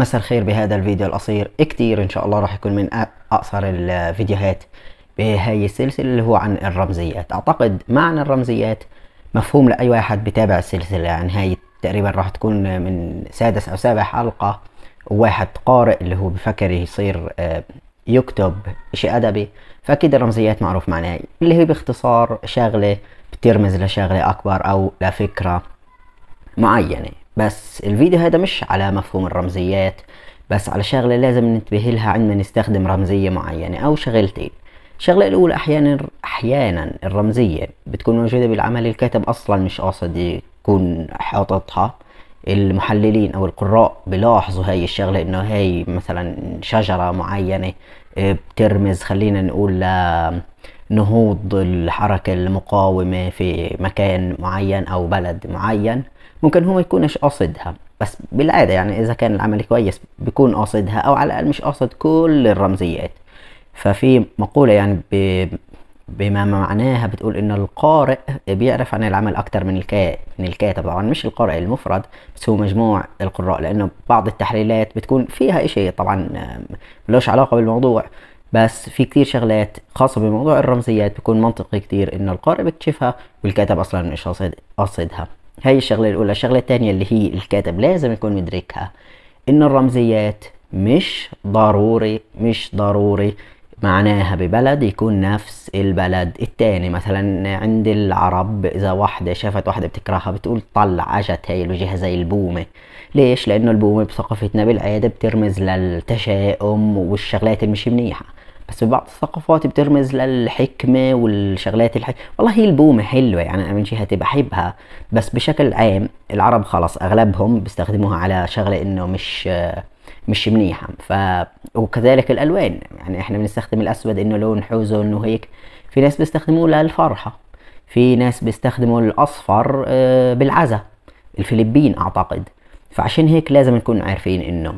مساء الخير بهذا الفيديو القصير كتير ان شاء الله راح يكون من اقصر الفيديوهات بهاي السلسلة اللي هو عن الرمزيات اعتقد معنى الرمزيات مفهوم لأي واحد بتابع السلسلة يعني هاي تقريبا راح تكون من سادس أو سابع حلقة واحد قارئ اللي هو بفكر يصير آه، يكتب اشي أدبي فأكيد الرمزيات معروف معناها اللي هي باختصار شغلة بترمز لشغلة أكبر أو لفكرة معينة بس الفيديو هذا مش على مفهوم الرمزيات بس على شغلة لازم ننتبه لها عندما نستخدم رمزية معينة أو شغلتين الشغلة الأولى أحيانا أحيانا الرمزية بتكون موجودة بالعمل الكاتب أصلا مش قاصد يكون حاططها المحللين أو القراء بلاحظوا هاي الشغلة إنه هاي مثلا شجرة معينة آه، بترمز خلينا نقول نهوض الحركة المقاومة في مكان معين أو بلد معين ممكن هو ما يكونش قاصدها بس بالعادة يعني إذا كان العمل كويس بيكون قاصدها أو على الأقل مش قاصد كل الرمزيات ففي مقولة يعني ب... بما معناها بتقول إن القارئ بيعرف عن العمل أكتر من من الكاتب طبعا مش القارئ المفرد بس هو مجموع القراء لأنه بعض التحليلات بتكون فيها إشي طبعا ملوش علاقة بالموضوع بس في كتير شغلات خاصة بموضوع الرمزيات بيكون منطقي كتير إنه القارئ بيكتشفها والكاتب أصلا مش قاصد قاصدها هاي الشغلة الأولى الشغلة الثانية اللي هي الكاتب لازم يكون مدركها إن الرمزيات مش ضروري مش ضروري معناها ببلد يكون نفس البلد التاني مثلا عند العرب اذا واحدة شافت واحدة بتكرهها بتقول طلع اجت هاي الوجهة زي البومة ليش لانه البومة بثقافتنا بالعادة بترمز للتشاؤم والشغلات المش منيحة بس بعض الثقافات بترمز للحكمة والشغلات الحك والله هي البومة حلوة يعني أنا من جهتي بحبها بس بشكل عام العرب خلص أغلبهم بيستخدموها على شغلة إنه مش مش منيحة ف وكذلك الألوان يعني إحنا بنستخدم الأسود إنه لون حزن وهيك في ناس بيستخدموه للفرحة في ناس بيستخدموا الأصفر آه، بالعزاء الفلبين أعتقد فعشان هيك لازم نكون عارفين إنه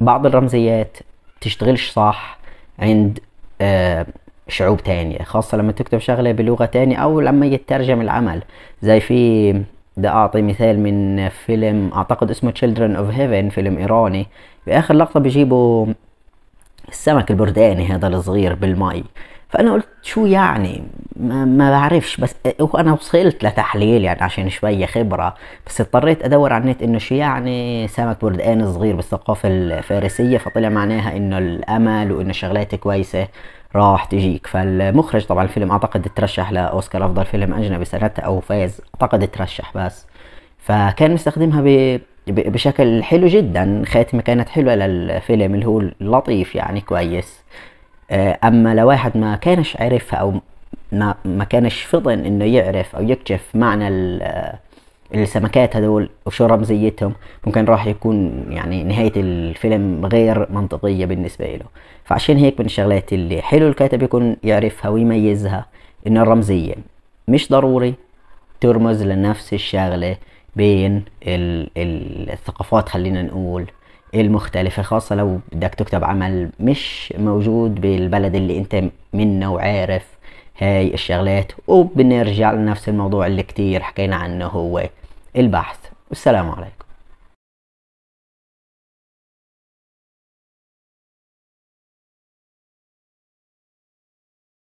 بعض الرمزيات تشتغلش صح عند آه، شعوب تانية خاصة لما تكتب شغلة بلغة تانية أو لما يترجم العمل زي في ده أعطي مثال من فيلم أعتقد اسمه Children of Heaven فيلم إيراني بآخر لقطة بيجيبوا السمك البرداني هذا الصغير بالماء فانا قلت شو يعني ما, ما بعرفش بس وانا وصلت لتحليل يعني عشان شويه خبره بس اضطريت ادور على النت انه شو يعني سمك بردقان صغير بالثقافه الفارسيه فطلع معناها انه الامل وانه شغلات كويسه راح تجيك فالمخرج طبعا الفيلم اعتقد ترشح لاوسكار افضل فيلم اجنبي سنتها او فاز اعتقد ترشح بس فكان مستخدمها ب بشكل حلو جدا خاتمة كانت حلوة للفيلم اللي هو لطيف يعني كويس آه، اما لو واحد ما كانش عرفها او ما, ما كانش فطن انه يعرف او يكتشف معنى آه، السمكات هذول وشو رمزيتهم ممكن راح يكون يعني نهاية الفيلم غير منطقية بالنسبة له فعشان هيك من الشغلات اللي حلو الكاتب يكون يعرفها ويميزها إن الرمزية مش ضروري ترمز لنفس الشغلة بين الثقافات خلينا نقول المختلفة خاصة لو بدك تكتب عمل مش موجود بالبلد اللي انت منه وعارف هاي الشغلات وبنرجع لنفس الموضوع اللي كتير حكينا عنه هو البحث والسلام عليكم